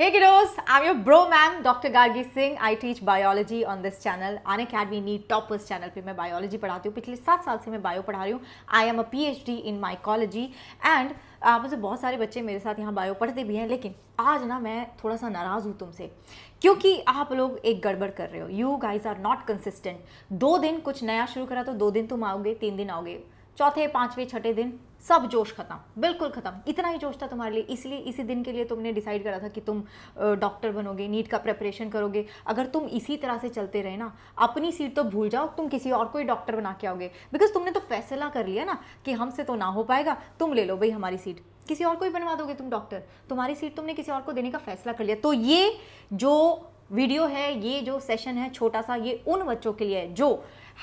Hey kiddos, I'm your bro ma'am Dr. Gargi Singh. I teach biology on this channel. An Academy Need Toppers channel पे मैं biology पढ़ाती हूँ पिछले सात साल से मैं बायो पढ़ा रही हूँ I am a P H D in mycology and मुझे बहुत सारे बच्चे मेरे साथ यहाँ बायो पढ़ते भी हैं लेकिन आज ना मैं थोड़ा सा नाराज़ हूँ तुमसे क्योंकि आप लोग एक गड़बड़ कर रहे हो you guys are not consistent दो दिन कुछ नया शुरू करा तो दो दिन तुम आओगे तीन दिन आओगे चौथे पांचवें छठे दिन सब जोश खत्म बिल्कुल खत्म इतना ही जोश था तुम्हारे लिए इसलिए इसी दिन के लिए तुमने डिसाइड करा था कि तुम डॉक्टर बनोगे नीट का प्रेपरेशन करोगे अगर तुम इसी तरह से चलते रहे ना अपनी सीट तो भूल जाओ तुम किसी और को ही डॉक्टर बना के आओगे बिकॉज तुमने तो फैसला कर लिया ना कि हमसे तो ना हो पाएगा तुम ले लो भाई हमारी सीट किसी और को ही बनवा दोगे तुम डॉक्टर तुम्हारी सीट तुमने किसी और को देने का फैसला कर लिया तो ये जो वीडियो है ये जो सेशन है छोटा सा ये उन बच्चों के लिए है जो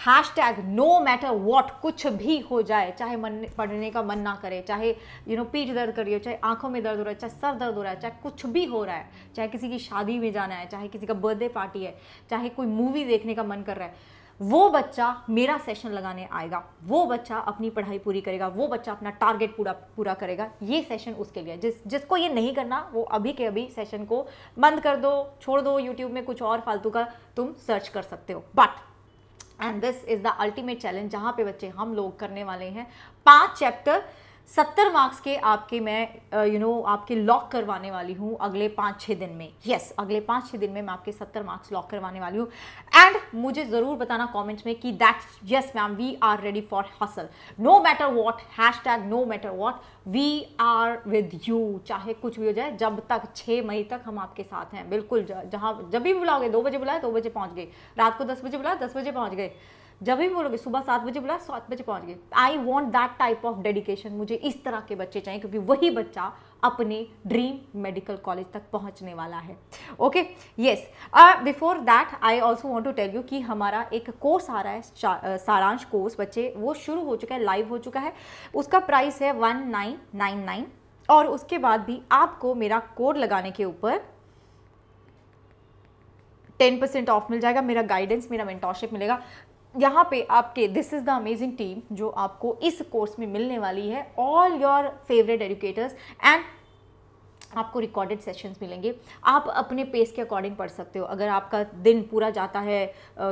हैश टैग नो मैटर वॉट कुछ भी हो जाए चाहे मन पढ़ने का मन ना करे चाहे यू नो पीठ दर्द करिए चाहे आंखों में दर्द हो रहा है चाहे सर दर्द हो रहा है चाहे कुछ भी हो रहा है चाहे किसी की शादी में जाना है चाहे किसी का बर्थडे पार्टी है चाहे कोई मूवी देखने का मन कर रहा है वो बच्चा मेरा सेशन लगाने आएगा वो बच्चा अपनी पढ़ाई पूरी करेगा वो बच्चा अपना टारगेट पूरा पूरा करेगा ये सेशन उसके लिए जिस जिसको ये नहीं करना वो अभी के अभी सेशन को बंद कर दो छोड़ दो यूट्यूब में कुछ और फालतू का तुम सर्च कर सकते हो but and this is the ultimate challenge जहाँ पे बच्चे हम लोग करने वाले हैं पांच चैप्टर सत्तर मार्क्स के आपके मैं यू नो आपके लॉक करवाने वाली हूँ अगले पाँच छः दिन में यस yes, अगले पाँच छः दिन में मैं आपके सत्तर मार्क्स लॉक करवाने वाली हूँ एंड मुझे ज़रूर बताना कमेंट में कि that yes ma'am we are ready for hustle no matter what हैश टैग no matter what we are with you चाहे कुछ भी हो जाए जब तक छः मई तक हम आपके साथ हैं बिल्कुल जहाँ जब भी बुलाओगे दो बजे बुलाए दो बजे पहुँच गए रात को दस बजे बुलाए दस बजे पहुँच गए जब भी बोलोगे सुबह सात बजे बोला सात बजे पहुंच गए I want that type of dedication मुझे इस तरह के बच्चे चाहिए क्योंकि वही बच्चा अपने ड्रीम मेडिकल कॉलेज तक पहुंचने वाला है okay yes before that I also want to tell you कि हमारा एक कोर्स आ रहा है uh, सारांश कोर्स बच्चे वो शुरू हो चुका है लाइव हो चुका है उसका प्राइस है वन नाइन नाइन नाइन और उसके बाद भी आपको मेरा कोड लगाने के ऊपर 10% ऑफ मिल जाएगा मेरा गाइडेंस मेरा मेंटोरशिप मिलेगा यहाँ पे आपके this is the amazing team जो आपको इस कोर्स में मिलने वाली है all your favourite educators and आपको रिकॉर्डेड सेशंस मिलेंगे आप अपने पेस के अकॉर्डिंग पढ़ सकते हो अगर आपका दिन पूरा जाता है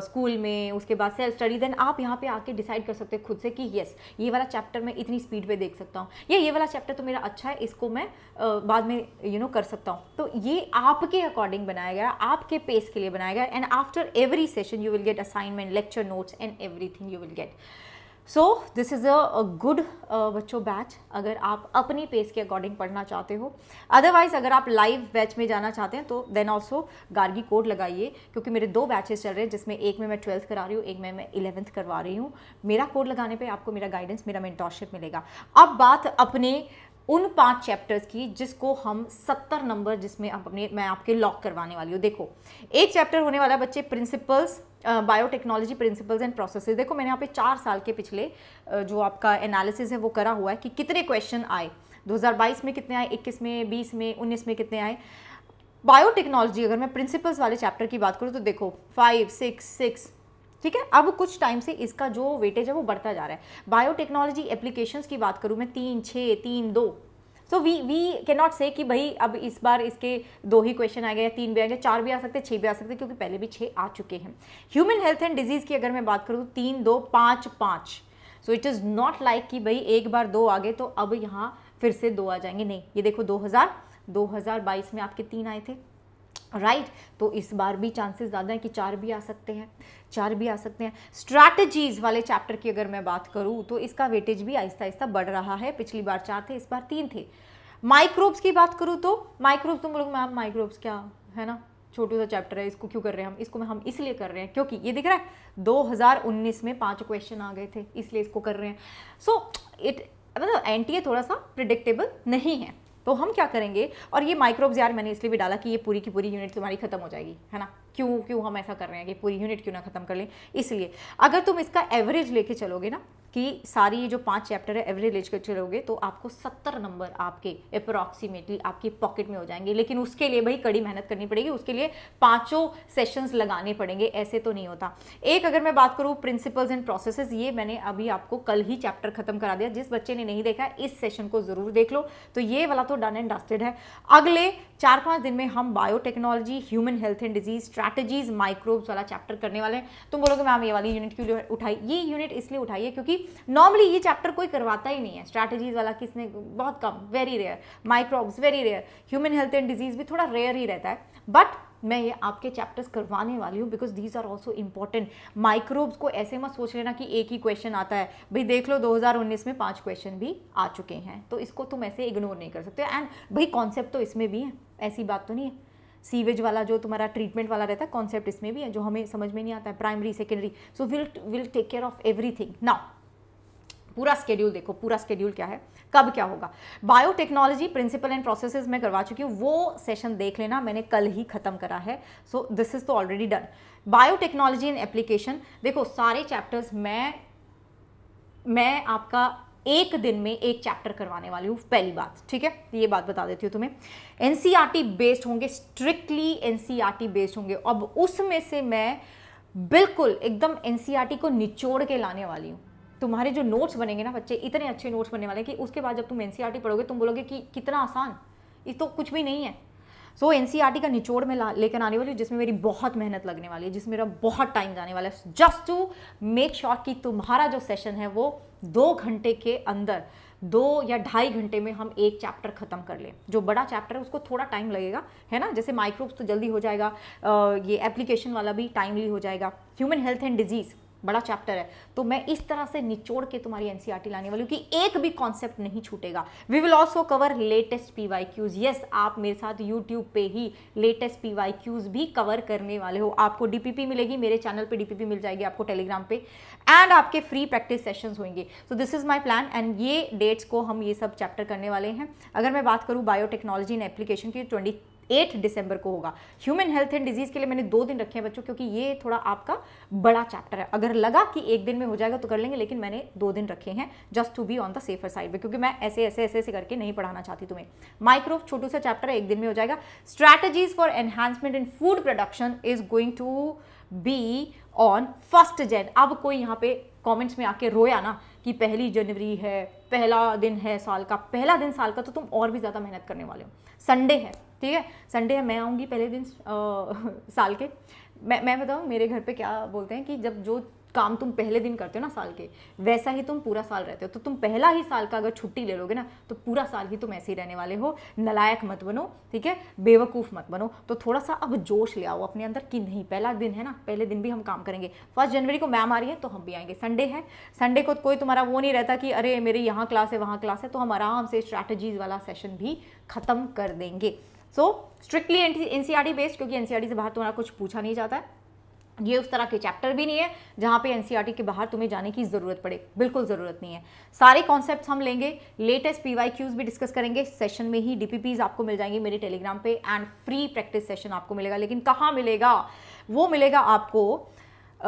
स्कूल में उसके बाद सेल्फ स्टडी देन आप यहाँ पे आके डिसाइड कर सकते हो खुद से कि यस ये वाला चैप्टर मैं इतनी स्पीड पे देख सकता हूँ या ये वाला चैप्टर तो मेरा अच्छा है इसको मैं बाद में यू you नो know, कर सकता हूँ तो ये आपके अकॉर्डिंग बनाया गया आपके पेस के लिए बनाया गया and after every session you will get assignment lecture notes and every you will get so this is a good बच्चों बैच अगर आप अपनी पेस के अकॉर्डिंग पढ़ना चाहते हो अदरवाइज़ अगर आप लाइव बैच में जाना चाहते हैं तो देन ऑल्सो गार्गी कोड लगाइए क्योंकि मेरे दो बैचेस चल रहे हैं जिसमें एक में मैं ट्वेल्थ करा रही हूँ एक में मैं इलेवंथ करवा रही हूँ मेरा कोड लगाने पर आपको मेरा गाइडेंस मेरा मेंटोरशिप मिलेगा अब बात अपने उन पांच चैप्टर्स की जिसको हम सत्तर नंबर जिसमें आप अपने मैं आपके लॉक करवाने वाली हूँ देखो एक चैप्टर होने वाला बच्चे principles biotechnology principles and processes देखो मैंने यहाँ पे चार साल के पिछले uh, जो आपका एनालिसिस है वो करा हुआ है कि कितने क्वेश्चन आए 2022 में कितने आए 21 में 20 में 19 में कितने आए बायोटेक्नोलॉजी अगर मैं प्रिंसिपल्स वाले चैप्टर की बात करूँ तो देखो फाइव सिक्स सिक्स ठीक है अब कुछ टाइम से इसका जो वेटेज है वो बढ़ता जा रहा है बायोटेक्नोलॉजी एप्लीकेशंस की बात करूँ मैं तीन छः तीन दो so we we can not say कि भाई अब इस बार इसके दो ही क्वेश्चन आ गए तीन भी आ गए चार भी आ सकते छः भी आ सकते क्योंकि पहले भी छः आ चुके हैं ह्यूमन हेल्थ एंड डिजीज़ की अगर मैं बात करूँ तीन दो पाँच पाँच so it is not like कि भाई एक बार दो आ गए तो अब यहाँ फिर से दो आ जाएंगे नहीं ये देखो दो हज़ार दो हज़ार बाईस में आपके तीन आए थे राइट right? तो इस बार भी चांसेस ज़्यादा हैं कि चार भी आ सकते हैं चार भी आ सकते हैं स्ट्रैटेजीज वाले चैप्टर की अगर मैं बात करूँ तो इसका वेटेज भी आहिस्ता आहिस्ता बढ़ रहा है पिछली बार चार थे इस बार तीन थे माइक्रोब्स की बात करूँ तो माइक्रोब्स तुम लोग मैम माइक्रोब्स क्या है ना छोटू सा चैप्टर है इसको क्यों कर रहे हैं हम इसको हम इसलिए कर रहे हैं क्योंकि ये दिख रहा है 2019 में पांच क्वेश्चन आ गए थे इसलिए इसको कर रहे हैं सो इट मतलब एन थोड़ा सा प्रिडिक्टेबल नहीं है तो हम क्या करेंगे और ये माइक्रोब्स यार मैंने इसलिए भी डाला कि ये पूरी की पूरी यूनिट तुम्हारी खत्म हो जाएगी है ना क्यों क्यों हम ऐसा कर रहे हैं कि पूरी यूनिट क्यों ना खत्म कर लें इसलिए अगर तुम इसका एवरेज लेके चलोगे ना कि सारी ये जो पांच चैप्टर है एवरेज लेकर चलोगे तो आपको सत्तर नंबर आपके अप्रॉक्सीमेटली आपकी पॉकेट में हो जाएंगे लेकिन उसके लिए भाई कड़ी मेहनत करनी पड़ेगी उसके लिए पाँचों सेशंस लगाने पड़ेंगे ऐसे तो नहीं होता एक अगर मैं बात करूँ प्रिंसिपल्स एंड प्रोसेसेस ये मैंने अभी आपको कल ही चैप्टर खत्म करा दिया जिस बच्चे ने नहीं देखा इस सेशन को ज़रूर देख लो तो ये वाला तो डन एंड डस्टेड है अगले चार पाँच दिन में हम biotechnology human health and disease strategies microbes वाला चैप्टर करने वाले हैं तुम बोलोगे मैम ये वाली यूनिट क्यों उठाई ये यूनिट इसलिए उठाई है क्योंकि नॉर्मली ये चैप्टर कोई करवाता ही नहीं है स्ट्रैटेजीज वाला किसने बहुत कम very rare microbes very rare human health and disease भी थोड़ा रेयर ही रहता है बट मैं ये आपके चैप्टर्स करवाने वाली हूँ because these are also important microbes को ऐसे मत सोच लेना कि एक ही क्वेश्चन आता है भाई देख लो 2019 में पांच क्वेश्चन भी आ चुके हैं तो इसको तुम ऐसे इग्नोर नहीं कर सकते एंड भाई कॉन्सेप्ट तो इसमें भी है ऐसी बात तो नहीं है सीवेज वाला जो तुम्हारा ट्रीटमेंट वाला रहता है कॉन्सेप्ट इसमें भी है जो हमें समझ में नहीं आता है primary secondary so will will take care of एवरी थिंग नाउ पूरा स्केड्यूल देखो पूरा स्केड्यूल क्या है कब क्या होगा बायोटेक्नोलॉजी प्रिंसिपल एंड प्रोसेसेस मैं करवा चुकी हूँ वो सेशन देख लेना मैंने कल ही खत्म करा है सो दिस इज़ तो already done biotechnology and application देखो सारे चैप्टर्स मैं मैं आपका एक दिन में एक चैप्टर करवाने वाली हूँ पहली बात ठीक है ये बात बता देती हूँ तुम्हें एन बेस्ड e होंगे स्ट्रिक्टली एन बेस्ड होंगे अब उसमें से मैं बिल्कुल एकदम एन e को निचोड़ के लाने वाली हूँ तुम्हारे जो नोट्स बनेंगे ना बच्चे इतने अच्छे नोट्स बनने वाले कि उसके बाद जब तुम एन e पढ़ोगे तुम बोलोगे कि कितना आसान ये तो कुछ भी नहीं है सो एन e का निचोड़ में लेकर आने वाली हूँ जिसमें मेरी बहुत मेहनत लगने वाली है जिसमें मेरा बहुत टाइम जाने वाला है जस्ट टू मेक श्योर कि तुम्हारा जो सेशन है वो दो घंटे के अंदर दो या ढाई घंटे में हम एक चैप्टर ख़त्म कर लें जो बड़ा चैप्टर है उसको थोड़ा टाइम लगेगा है ना जैसे माइक्रोब्स तो जल्दी हो जाएगा ये एप्लीकेशन वाला भी टाइमली हो जाएगा ह्यूमन हेल्थ एंड डिजीज़ बड़ा चैप्टर है तो मैं इस तरह से निचोड़ के तुम्हारी एनसीईआरटी e लाने वाली हूँ कि एक भी कॉन्सेप्ट नहीं छूटेगा we will also cover latest P Y Qs yes आप मेरे साथ यूट्यूब पे ही लेटेस्ट पी वाई क्यूज भी कवर करने वाले हो आपको डीपीपी मिलेगी मेरे चैनल पे डीपीपी मिल जाएगी आपको टेलीग्राम पे एंड आपके फ्री प्रैक्टिस सेशंस होंगे so this is my plan and ये डेट्स को हम ये सब चैप्टर करने वाले हैं अगर मैं बात करूँ बायोटेक्नोलॉजी एंड एप्लीकेशन की ट्वेंटी तो एट दिसंबर को होगा ह्यूमन हेल्थ एंड डिजीज़ के लिए मैंने दो दिन रखे हैं बच्चों क्योंकि ये थोड़ा आपका बड़ा चैप्टर है अगर लगा कि एक दिन में हो जाएगा तो कर लेंगे लेकिन मैंने दो दिन रखे हैं just to be on the safer side में क्योंकि मैं ऐसे ऐसे ऐसे ऐसे करके नहीं पढ़ाना चाहती तुम्हें माइक्रोव छोटू सा चैप्टर है एक दिन में हो जाएगा strategies for enhancement in food production is going to be on first Jan अब कोई यहाँ पे कमेंट्स में आके रोया ना कि पहली जनवरी है पहला दिन है साल का पहला दिन साल का तो तुम और भी ज़्यादा मेहनत करने वाले हो संडे है ठीक है संडे है मैं आऊँगी पहले दिन आ, साल के मैं मैं बताऊँ मेरे घर पे क्या बोलते हैं कि जब जो काम तुम पहले दिन करते हो ना साल के वैसा ही तुम पूरा साल रहते हो तो तुम पहला ही साल का अगर छुट्टी ले लोगे ना तो पूरा साल ही तुम ऐसे ही रहने वाले हो नलायक मत बनो ठीक है बेवकूफ़ मत बनो तो थोड़ा सा अब जोश ले आओ अपने अंदर कि नहीं पहला दिन है ना पहले दिन भी हम काम करेंगे फर्स्ट जनवरी को मैम आ रही है तो हम भी आएंगे संडे है संडे को कोई तुम्हारा वो नहीं रहता कि अरे मेरे यहाँ क्लास है वहाँ क्लास है तो हम आराम से स्ट्रैटेजीज़ वाला सेशन भी ख़त्म कर देंगे so strictly N C based क्योंकि एन e से बाहर तुम्हारा तो कुछ पूछा नहीं जाता है ये उस तरह के चैप्टर भी नहीं है जहाँ पे एनसीईआरटी e के बाहर तुम्हें जाने की ज़रूरत पड़े बिल्कुल ज़रूरत नहीं है सारे कॉन्सेप्ट्स हम लेंगे लेटेस्ट पीवाईक्यूज भी डिस्कस करेंगे सेशन में ही डीपीपीज आपको मिल जाएंगे मेरे टेलीग्राम पे एंड फ्री प्रैक्टिस सेशन आपको मिलेगा लेकिन कहाँ मिलेगा वो मिलेगा आपको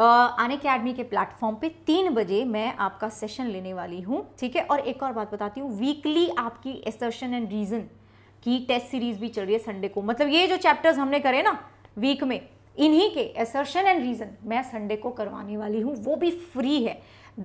आने अकेडमी के प्लेटफॉर्म पे तीन बजे मैं आपका सेशन लेने वाली हूँ ठीक है और एक और बात बताती हूँ वीकली आपकी एसर्शन एंड रीज़न की टेस्ट सीरीज भी चल रही है संडे को मतलब ये जो चैप्टर्स हमने करे ना वीक में इन्हीं के एसर्शन एंड रीज़न मैं संडे को करवाने वाली हूँ वो भी फ्री है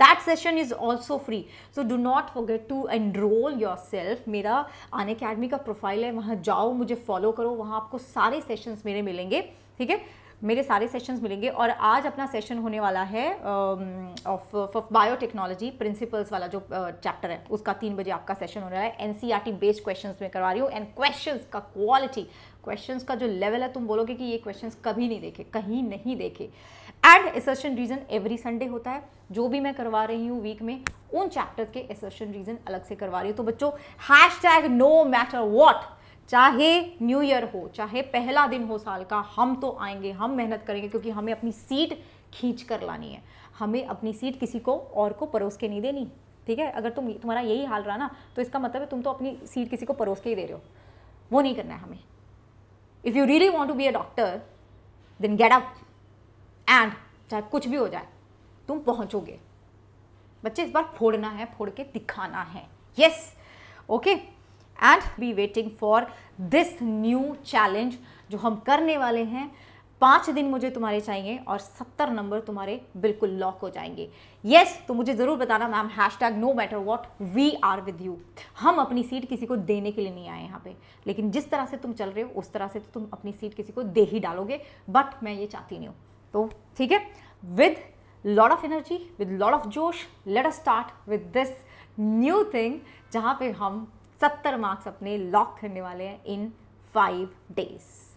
that session is also free so do not forget to enroll your self मेरा अन अकेडमी का प्रोफाइल है वहाँ जाओ मुझे फॉलो करो वहाँ आपको सारे सेशंस मेरे मिलेंगे ठीक है मेरे सारे सेशंस मिलेंगे और आज अपना सेशन होने वाला है ऑफ ऑफ बायोटेक्नोलॉजी प्रिंसिपल्स वाला जो चैप्टर uh, है उसका तीन बजे आपका सेशन होने वाला है एन बेस्ड क्वेश्चन में करवा रही हूँ एंड क्वेश्चन का क्वालिटी क्वेश्चन का जो लेवल है तुम बोलोगे कि ये क्वेश्चन कभी नहीं देखे कहीं नहीं देखे and assertion reason every Sunday होता है जो भी मैं करवा रही हूँ वीक में उन चैप्टर के एसर्शन रीजन अलग से करवा रही हूँ तो बच्चों हैश टैग नो मैटर वॉट चाहे न्यू ईयर हो चाहे पहला दिन हो साल का हम तो आएंगे हम मेहनत करेंगे क्योंकि हमें अपनी सीट खींच कर लानी है हमें अपनी सीट किसी को और को परोस के नहीं देनी ठीक है अगर तुम तुम्हारा यही हाल रहा ना तो इसका मतलब है तुम तो अपनी सीट किसी को परोस के ही दे रहे हो वो नहीं करना है हमें if you really want to be a doctor then get up and चाहे कुछ भी हो जाए तुम पहुँचोगे बच्चे इस बार फोड़ना है फोड़ के दिखाना है yes yes! Okay okay? And be waiting for this new challenge जो हम करने वाले हैं पाँच दिन मुझे तुम्हारे चाहिए और सत्तर नंबर तुम्हारे बिल्कुल लॉक हो जाएंगे यस yes, तो मुझे ज़रूर बताना मैम हैश टैग no matter what we are with you हम अपनी सीट किसी को देने के लिए नहीं आए यहाँ पे लेकिन जिस तरह से तुम चल रहे हो उस तरह से तो तुम अपनी सीट किसी को दे ही डालोगे बट मैं ये चाहती नहीं हूँ तो ठीक है with loads of energy with loads of जोश let a start with this new thing जहाँ पे हम सत्तर मार्क्स अपने लॉक करने वाले हैं इन फाइव डेज